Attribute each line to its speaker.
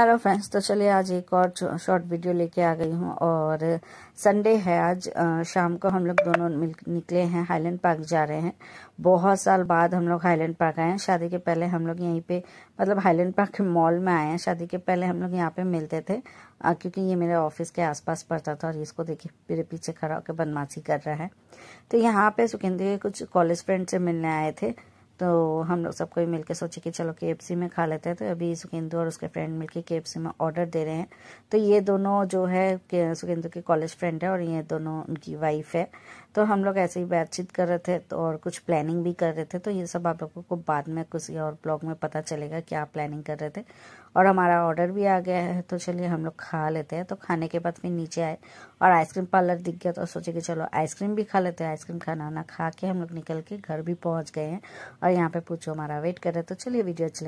Speaker 1: hello friends तो चलिए आज एक और शॉर्ट वीडियो लेके आ गई हूँ और संडे है आज शाम को हम लोग दोनों निकले हैं हाईलैंड पार्क जा रहे हैं बहुत साल बाद हम लोग हाईलैंड पार्क आए हैं शादी के पहले हम लोग यहीं पे मतलब हाईलैंड पार्क मॉल में आए हैं शादी के पहले हम लोग यहाँ पे मिलते थे आ, क्योंकि ये मेरे ऑफिस के आसपास पड़ता था और इसको देखिए मेरे पीछे खड़ा होकर बदमाशी कर रहा है तो यहाँ पे सुकेंद्र कुछ कॉलेज फ्रेंड से मिलने आए थे तो हम लोग सबको कोई मिलकर सोचे कि चलो के में खा लेते हैं तो अभी सुखेंदु और उसके फ्रेंड मिलके के में ऑर्डर दे रहे हैं तो ये दोनों जो है सुखेंदु के कॉलेज फ्रेंड है और ये दोनों उनकी वाइफ है तो हम लोग ऐसे ही बातचीत कर रहे थे तो और कुछ प्लानिंग भी कर रहे थे तो ये सब आप लोगों को बाद में किसी और ब्लॉग में पता चलेगा क्या प्लानिंग कर रहे थे और हमारा ऑर्डर भी आ गया है तो चलिए हम लोग खा लेते हैं तो खाने के बाद फिर नीचे आए और आइसक्रीम पार्लर दिख गया तो सोचे कि चलो आइसक्रीम भी खा लेते हैं आइसक्रीम खाना खा के हम लोग निकल के घर भी पहुँच गए हैं और और यहाँ पे पूछो हमारा वेट कर रहे तो चलिए वीडियो अच्छा